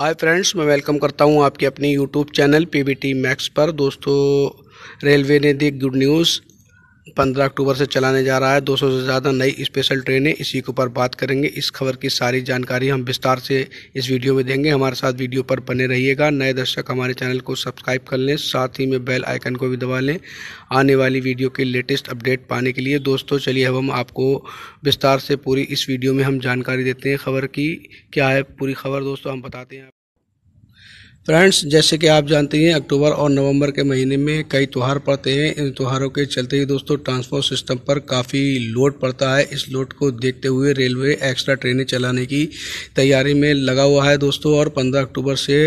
hi friends मैं welcome करता हूं आपके अपने यूट्यूब चैनल पी मैक्स पर दोस्तों रेलवे ने दी गुड न्यूज़ पंद्रह अक्टूबर से चलाने जा रहा है 200 से ज़्यादा नई स्पेशल ट्रेनें इसी के ऊपर बात करेंगे इस खबर की सारी जानकारी हम विस्तार से इस वीडियो में देंगे हमारे साथ वीडियो पर बने रहिएगा नए दर्शक हमारे चैनल को सब्सक्राइब कर लें साथ ही में बेल आइकन को भी दबा लें आने वाली वीडियो के लेटेस्ट अपडेट पाने के लिए दोस्तों चलिए अब हम आपको विस्तार से पूरी इस वीडियो में हम जानकारी देते हैं खबर की क्या है पूरी खबर दोस्तों हम बताते हैं फ्रेंड्स जैसे कि आप जानते हैं अक्टूबर और नवंबर के महीने में कई त्यौहार पड़ते हैं इन त्यौहारों के चलते ही दोस्तों ट्रांसपोर्ट सिस्टम पर काफ़ी लोड पड़ता है इस लोड को देखते हुए रेलवे एक्स्ट्रा ट्रेनें चलाने की तैयारी में लगा हुआ है दोस्तों और 15 अक्टूबर से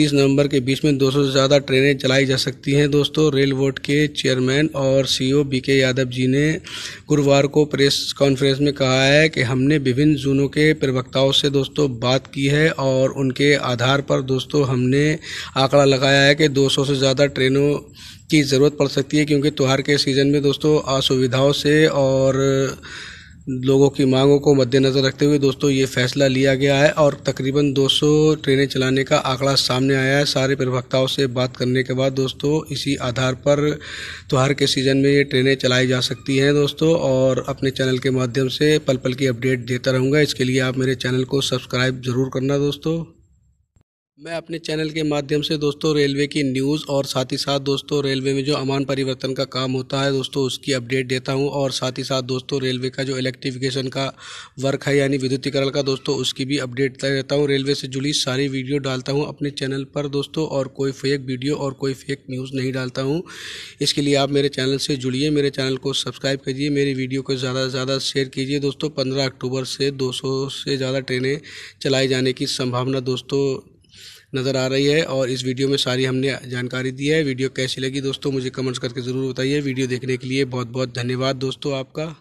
30 नवंबर के बीच में 200 से ज़्यादा ट्रेनें चलाई जा सकती हैं दोस्तों रेल बोर्ड के चेयरमैन और सी ओ यादव जी ने गुरुवार को प्रेस कॉन्फ्रेंस में कहा है कि हमने विभिन्न जोनों के प्रवक्ताओं से दोस्तों बात की है और उनके आधार पर दोस्तों हमने ने आंकड़ा लगाया है कि 200 से ज़्यादा ट्रेनों की ज़रूरत पड़ सकती है क्योंकि त्यौहार के सीज़न में दोस्तों असुविधाओं से और लोगों की मांगों को मद्देनज़र रखते हुए दोस्तों ये फैसला लिया गया है और तकरीबन 200 ट्रेनें चलाने का आंकड़ा सामने आया है सारे प्रवक्ताओं से बात करने के बाद दोस्तों इसी आधार पर त्यौहार के सीज़न में ये ट्रेनें चलाई जा सकती हैं दोस्तों और अपने चैनल के माध्यम से पल पल की अपडेट देता रहूँगा इसके लिए आप मेरे चैनल को सब्सक्राइब ज़रूर करना दोस्तों मैं अपने चैनल के माध्यम से दोस्तों रेलवे की न्यूज़ और साथ ही साथ दोस्तों रेलवे में जो अमान परिवर्तन का काम होता है दोस्तों उसकी अपडेट देता हूं और साथ ही साथ दोस्तों रेलवे का जो इलेक्ट्रिफिकेशन का वर्क है यानी विद्युतीकरण का दोस्तों उसकी भी अपडेट देता हूं रेलवे से जुड़ी सारी वीडियो डालता हूँ अपने चैनल पर दोस्तों और कोई फेक वीडियो और कोई फेक न्यूज़ नहीं डालता हूँ इसके लिए आप मेरे चैनल से जुड़िए मेरे चैनल को सब्सक्राइब कीजिए मेरी वीडियो को ज़्यादा से ज़्यादा शेयर कीजिए दोस्तों पंद्रह अक्टूबर से दो से ज़्यादा ट्रेनें चलाए जाने की संभावना दोस्तों नज़र आ रही है और इस वीडियो में सारी हमने जानकारी दी है वीडियो कैसी लगी दोस्तों मुझे कमेंट्स करके ज़रूर बताइए वीडियो देखने के लिए बहुत बहुत धन्यवाद दोस्तों आपका